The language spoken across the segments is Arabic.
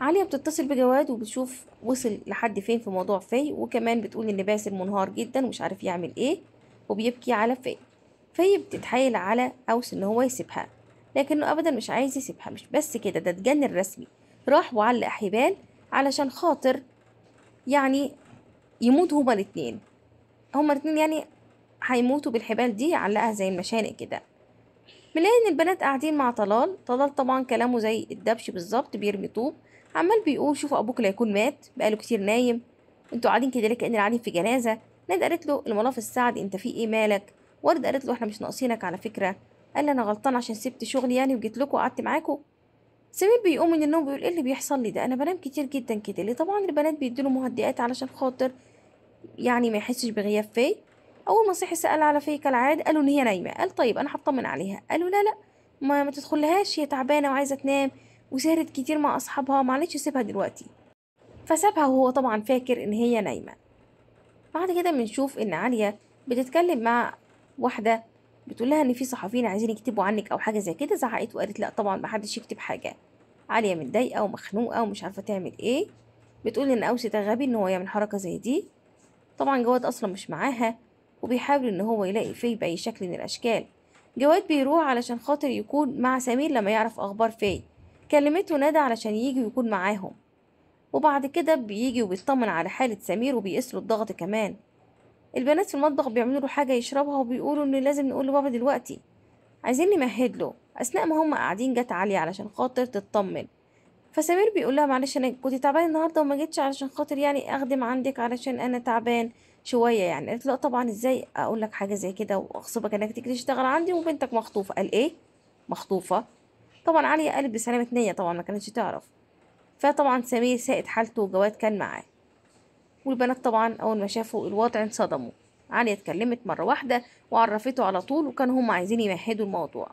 عليا بتتصل بجواد وبتشوف وصل لحد فين في موضوع فاي وكمان بتقول ان باسل منهار جدا ومش عارف يعمل ايه وبيبكي على فاي فاي بتتحايل على اوس ان هو يسيبها لكنه ابدا مش عايز يسيبها مش بس كده ده اتجنن رسمي راح وعلق حبال علشان خاطر يعني يموت هما الاتنين هما الاتنين يعني هيموتوا بالحبال دي علقها زي المشانق كده بنلاقي ان البنات قاعدين مع طلال طلال طبعا كلامه زي الدبش بالظبط بيرمي طوب عمال بيقول شوفوا ابوك لا يكون مات بقاله كتير نايم انتوا قاعدين كده ليه كاننا قاعدين في جنازه ناد قالت له المناف السعد انت في ايه مالك ورد قالت له احنا مش ناقصينك على فكره قال لي انا غلطان عشان سبت شغلي يعني وجيت لكم وقعدت معاكم سمير بيقوم من النوم بيقول ايه اللي بيحصل لي ده انا بنام كتير جدا كده ليه طبعا البنات بيدوا مهدئات علشان خاطر يعني ما يحسش بغياب في اول ما صحي سال على فيه كالعاده قالوا ان هي نايمه قال طيب انا هطمن عليها قالوا لا لا ما, ما تدخلهاش هي تعبانه وعايزه تنام وسهرت كتير مع أصحابها معلش تسيبها دلوقتي فسابها وهو طبعا فاكر إن هي نايمة بعد كده بنشوف إن عالية بتتكلم مع واحدة بتقول لها إن في صحفيين عايزين يكتبوا عنك أو حاجة زي كده زعقت وقالت لأ طبعا محدش يكتب حاجة عالية متضايقة ومخنوقة ومش عارفة تعمل إيه بتقول إن أوسي ده غبي إن هو يعمل حركة زي دي طبعا جواد أصلا مش معاها وبيحاول إن هو يلاقي فيه بأي شكل من الأشكال جواد بيروح علشان خاطر يكون مع سمير لما يعرف أخبار فيه كلمته ندى علشان يجي ويكون معاهم وبعد كده بيجي وبيطمن على حالة سمير وبيقيس له الضغط كمان البنات في المطبخ بيعملوا له حاجة يشربها وبيقولوا إن لازم نقول لبابا دلوقتي عايزين نمهد له أثناء ما هم قاعدين جت عليا علشان خاطر تطمن فسمير بيقول لها معلش أنا كنت تعبان النهاردة وما جيتش علشان خاطر يعني أخدم عندك علشان أنا تعبان شوية يعني قالت لا طبعا إزاي أقول لك حاجة زي كده وأغصبك إنك تيجي تشتغل عندي وبنتك مخطوفة قال إيه مخطوفة طبعا عليا قالت بسلامة نية طبعا ما كانتش تعرف فطبعا سمير سائد حالته وجواد كان معاه والبنات طبعا أول ما شافوا الوضع انصدموا عليا اتكلمت مرة واحدة وعرفته على طول وكانوا هم عايزين يمهدوا الموضوع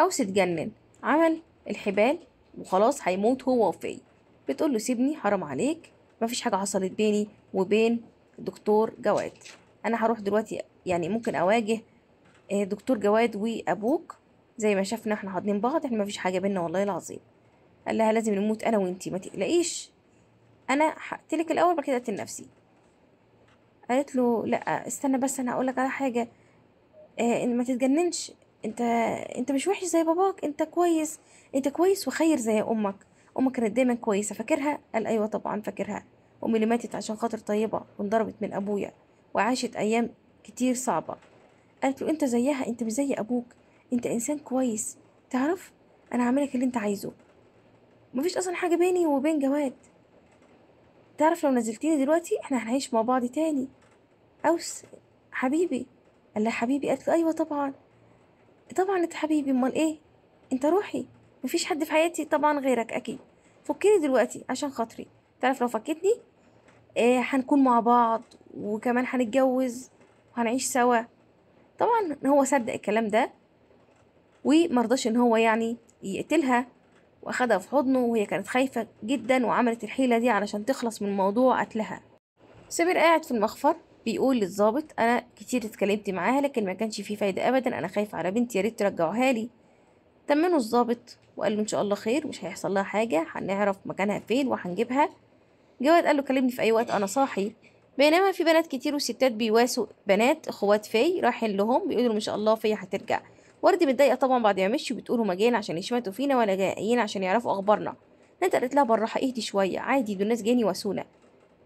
أوس اتجنن عمل الحبال وخلاص هيموت هو وفي بتقول له سيبني حرام عليك مفيش حاجة حصلت بيني وبين دكتور جواد أنا هروح دلوقتي يعني ممكن أواجه آه، دكتور جواد وأبوك زي ما شافنا احنا حاضنين بعض احنا مفيش حاجه بينا والله العظيم قال لها لازم نموت انا وانتي ما تقلقيش انا هقتلك الاول بعد كده اقتل نفسي قالت له لا استنى بس انا هقولك على حاجه آه ما تتجننش انت انت مش وحش زي باباك انت كويس انت كويس وخير زي امك امك كانت دايما كويسه فاكرها قال ايوه طبعا فاكرها امي اللي ماتت عشان خاطر طيبه وانضربت من ابويا وعاشت ايام كتير صعبه قالت له انت زيها انت مش زي ابوك انت انسان كويس تعرف انا هعملك اللي انت عايزه مفيش اصلا حاجه بيني وبين جواد تعرف لو نزلتيني دلوقتي احنا هنعيش مع بعض تاني اوس حبيبي قال لها حبيبي قالت له ايوه طبعا طبعا انت حبيبي امال ايه انت روحي مفيش حد في حياتي طبعا غيرك اكيد فكني دلوقتي عشان خاطري تعرف لو فكتني آه هنكون مع بعض وكمان هنتجوز وهنعيش سوا طبعا هو صدق الكلام ده ومرضاش ان هو يعني يقتلها واخدها في حضنه وهي كانت خايفة جدا وعملت الحيلة دي علشان تخلص من موضوع قتلها سمير قاعد في المخفر بيقول للظابط انا كتير اتكلمت معاها لكن ما كانش فيه فايدة ابدا انا خايف على بنتي يا ريت ترجعوها لي تمنوا الظابط وقال له ان شاء الله خير مش هيحصل لها حاجة هنعرف مكانها فين وهنجيبها جواد قال له كلمني في اي وقت انا صاحي بينما في بنات كتير وستات بيواسوا بنات اخوات في رايحين لهم بيقولوا ان شاء الله في هترجع وردي متضايقه طبعا بعد ما مشي وبتقول ما جايين عشان يشمتوا فينا ولا جايين عشان يعرفوا اخبارنا ندى قالت لها بالراحه اهدي شويه عادي دول ناس جايين يواسونا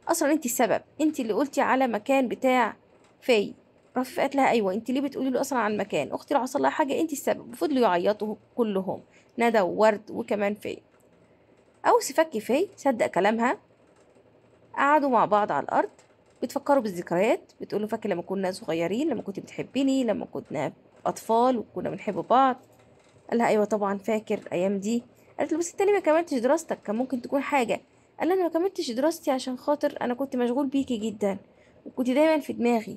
اصلا انت السبب انت اللي قلتي على مكان بتاع فاي رفيف قالت لها ايوه انت ليه بتقولي له اصلا عن مكان اختي لو حصل لها حاجه انت السبب وفضلوا يعيطوا كلهم ندى وورد وكمان فاي او سفك فاي صدق كلامها قعدوا مع بعض على الارض بتفكروا بالذكريات بتقولوا فاكر لما كنا صغيرين لما كنت بتحبيني لما كنا اطفال وكنا بنحب بعض قال لها ايوه طبعا فاكر الايام دي قالت له بس انت ليه ما كملتش دراستك كان ممكن تكون حاجه قال لها انا ما كملتش دراستي عشان خاطر انا كنت مشغول بيكي جدا وكنت دايما في دماغي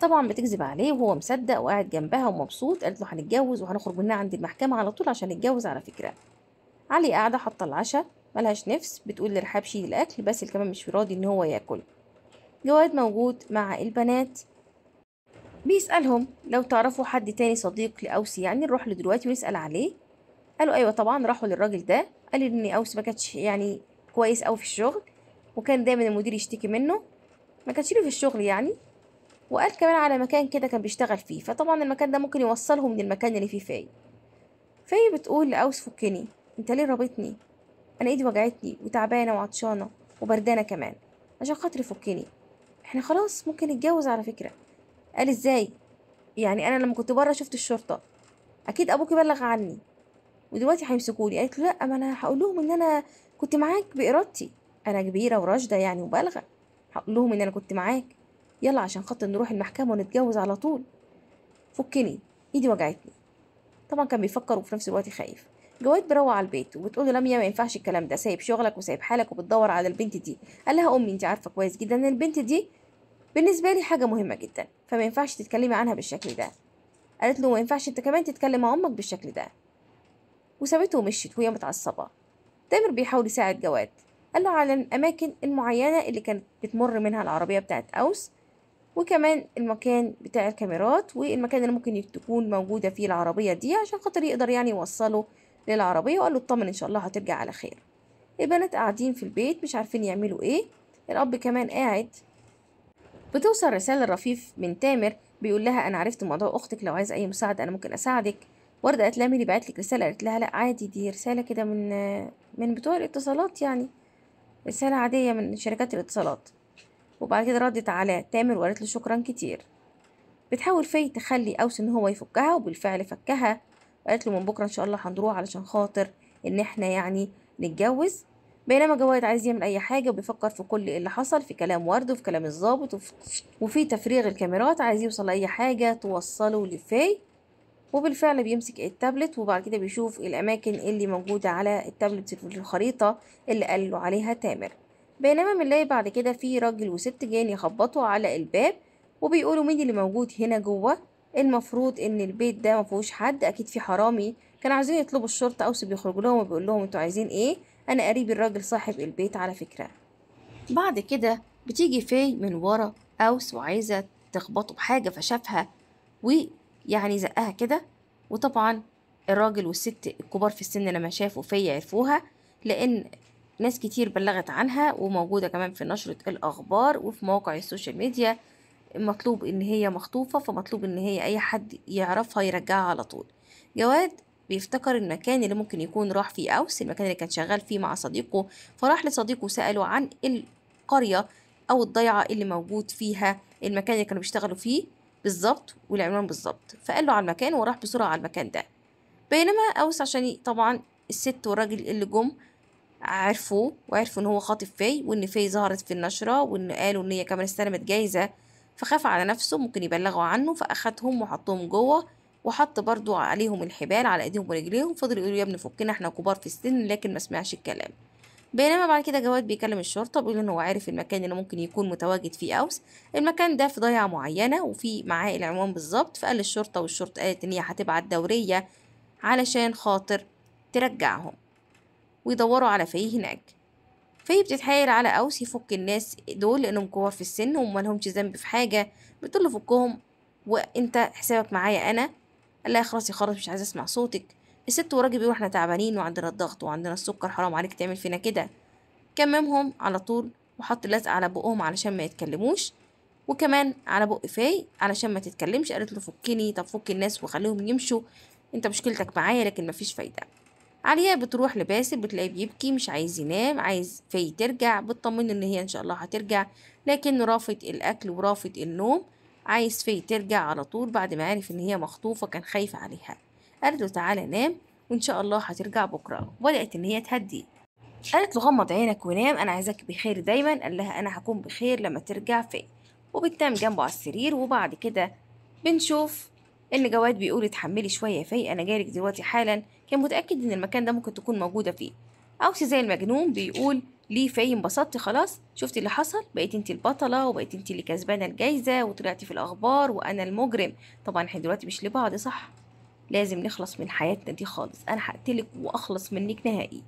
طبعا بتكذب عليه وهو مصدق وقاعد جنبها ومبسوط قالت له هنتجوز وهنخرج منها عند المحكمه على طول عشان نتجوز على فكره علي قاعده حاطه العشاء ملهاش نفس بتقول لرحاب شيل الاكل بس كمان مش راضي ان هو ياكل جواد موجود مع البنات بيسألهم لو تعرفوا حد تاني صديق لأوس يعني نروح له دلوقتي ونسأل عليه قالوا أيوة طبعا راحوا للراجل ده قال إن أوس ما كانتش يعني كويس أوي في الشغل وكان دايما المدير يشتكي منه ما كانش له في الشغل يعني وقال كمان على مكان كده كان بيشتغل فيه فطبعا المكان ده ممكن يوصلهم من المكان اللي فيه فاي فاي بتقول لأوس فكني انت ليه رابطني انا ايدي وجعتني وتعبانه وعطشانه وبردانه كمان عشان خاطر فكني احنا خلاص ممكن نتجوز على فكره قال ازاي يعني انا لما كنت بره شفت الشرطه اكيد ابوكي بلغ عني ودلوقتي هيمسكوني قالت له لا ما انا هقول لهم ان انا كنت معاك بارادتي انا كبيره وراشده يعني وبالغه هقول لهم ان انا كنت معاك يلا عشان خاطر نروح المحكمه ونتجوز على طول فكني ايدي وجعتني طبعا كان بيفكر وفي نفس الوقت خايف جواد بروع على البيت وبتقول له لميا ما ينفعش الكلام ده سايب شغلك وسايب حالك وبتدور على البنت دي قال لها امي انت عارفه كويس جدا ان البنت دي بالنسبة لي حاجة مهمة جدا فما ينفعش تتكلمي عنها بالشكل ده قالت له ما ينفعش انت كمان تتكلم مع امك بالشكل ده وسابته ومشيت وهي متعصبة تامر بيحاول يساعد جواد قال له على الأماكن المعينة اللي كانت بتمر منها العربية بتاعت أوس وكمان المكان بتاع الكاميرات والمكان اللي ممكن تكون موجودة فيه العربية دي عشان خاطر يقدر يعني يوصله للعربية وقال له اطمن إن شاء الله هترجع على خير البنات قاعدين في البيت مش عارفين يعملوا إيه الأب كمان قاعد بتوصل رسالة لرفيف من تامر بيقول لها أنا عرفت موضوع أختك لو عايز أي مساعدة أنا ممكن أساعدك وردة قالت لها مين اللي بعت لك رسالة قالت لها لا عادي دي رسالة كده من من بتوع الاتصالات يعني رسالة عادية من شركات الاتصالات وبعد كده ردت على تامر وقالت له شكرا كتير بتحاول في تخلي أوس إن هو يفكها وبالفعل فكها وقالت له من بكرة إن شاء الله هنروح علشان خاطر إن إحنا يعني نتجوز بينما جواد عايز يعمل اي حاجه وبيفكر في كل اللي حصل في كلام ورد وفي كلام الظابط وفي تفريغ الكاميرات عايز يوصل لاي حاجه توصله لفاي وبالفعل بيمسك التابلت وبعد كده بيشوف الاماكن اللي موجوده على التابلت في الخريطه اللي قال له عليها تامر بينما بنلاقي بعد كده في راجل وست جايين يخبطوا على الباب وبيقولوا مين اللي موجود هنا جوه المفروض ان البيت ده ما حد اكيد في حرامي كانوا عايزين يطلبوا الشرطه او بيخرجوا لهم وبيقول لهم انتوا عايزين ايه أنا قريب الراجل صاحب البيت على فكرة بعد كده بتيجي فاي من ورا أوس وعايزة تخبطه بحاجة فشافها ويعني زقها كده وطبعا الراجل والست الكبار في السن لما شافوا فيا عرفوها لأن ناس كتير بلغت عنها وموجودة كمان في نشرة الأخبار وفي مواقع السوشيال ميديا مطلوب إن هي مخطوفة فمطلوب إن هي أي حد يعرفها يرجعها على طول جواد بيفتكر المكان اللي ممكن يكون راح فيه أوس المكان اللي كان شغال فيه مع صديقه فراح لصديقه وسأله عن القرية أو الضيعة اللي موجود فيها المكان اللي كانوا بيشتغلوا فيه بالظبط والعنوان بالظبط فقال له على المكان وراح بسرعة على المكان ده بينما أوس عشان طبعا الست والراجل اللي جم عرفوه وعرفوا ان هو خاطف فاي وان فاي ظهرت في النشرة وان قالوا ان هي كمان استلمت جايزة فخاف على نفسه ممكن يبلغوا عنه فأخدهم وحطهم جوه وحط برضو عليهم الحبال على ايديهم ورجليهم فضل يقولوا يا ابني فكنا احنا كبار في السن لكن ما سمعش الكلام بينما بعد كده جواد بيكلم الشرطه بيقول ان هو عارف المكان اللي ممكن يكون متواجد فيه اوس المكان ده في ضيعه معينه وفي معاه العنوان بالظبط فقال للشرطه والشرطه قالت ان هي هتبعت دوريه علشان خاطر ترجعهم ويدوروا على فيه هناك فهي بتتحايل على اوس يفك الناس دول لانهم كبار في السن وما لهمش ذنب في حاجه بتقول له فكهم وانت حسابك معايا انا قال لها إيه، خلاص يا مش عايزه اسمع صوتك الست وراجل بيقولوا إيه احنا تعبانين وعندنا الضغط وعندنا السكر حرام عليك تعمل فينا كده كممهم على طول وحط اللزق على بقهم علشان ما يتكلموش وكمان على بق فاي علشان ما تتكلمش قالت له فكني طب فك الناس وخليهم يمشوا انت مشكلتك معايا لكن مفيش فايده عليا بتروح لباسل بتلاقيه بيبكي مش عايز ينام عايز فاي ترجع بتطمنه ان هي ان شاء الله هترجع لكن رافض الاكل ورافض النوم عايز في ترجع على طول بعد ما عرف ان هي مخطوفة كان خايف عليها قالت له تعالى نام وان شاء الله هترجع بكرة وبدأت ان هي تهدي قالت له غمض عينك ونام انا عايزاك بخير دايما قال لها انا هكون بخير لما ترجع في وبتنام جنبه على السرير وبعد كده بنشوف ان جواد بيقول اتحملي شوية في انا جايلك دلوقتي حالا كان متأكد ان المكان ده ممكن تكون موجودة فيه او زي المجنون بيقول ليه فاي انبسطتي خلاص شفتي اللي حصل بقيت انت البطله وبقيت انت اللي كسبانه الجايزه وطلعتي في الاخبار وانا المجرم طبعا احنا دلوقتي مش لبعض صح لازم نخلص من حياتنا دي خالص انا هقتلك واخلص منك نهائي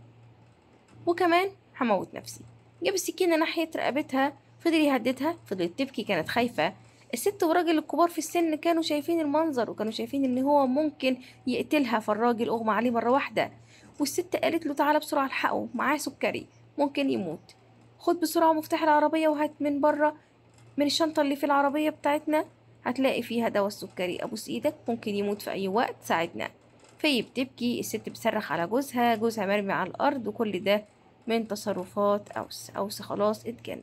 وكمان هموت نفسي جاب السكينه ناحيه رقبتها فضل يهددها فضلت تبكي كانت خايفه الست والراجل الكبار في السن كانوا شايفين المنظر وكانوا شايفين ان هو ممكن يقتلها فالراجل اغمى عليه مره واحده والست قالت له تعالى بسرعه الحقه معاه سكري ممكن يموت خد بسرعة مفتاح العربية وهات من برة من الشنطة اللي في العربية بتاعتنا هتلاقي فيها دواء السكري أبوس إيدك ممكن يموت في أي وقت ساعدنا في بتبكي الست بتصرخ على جوزها جوزها مرمي على الأرض وكل ده من تصرفات أوس أوس خلاص اتجنن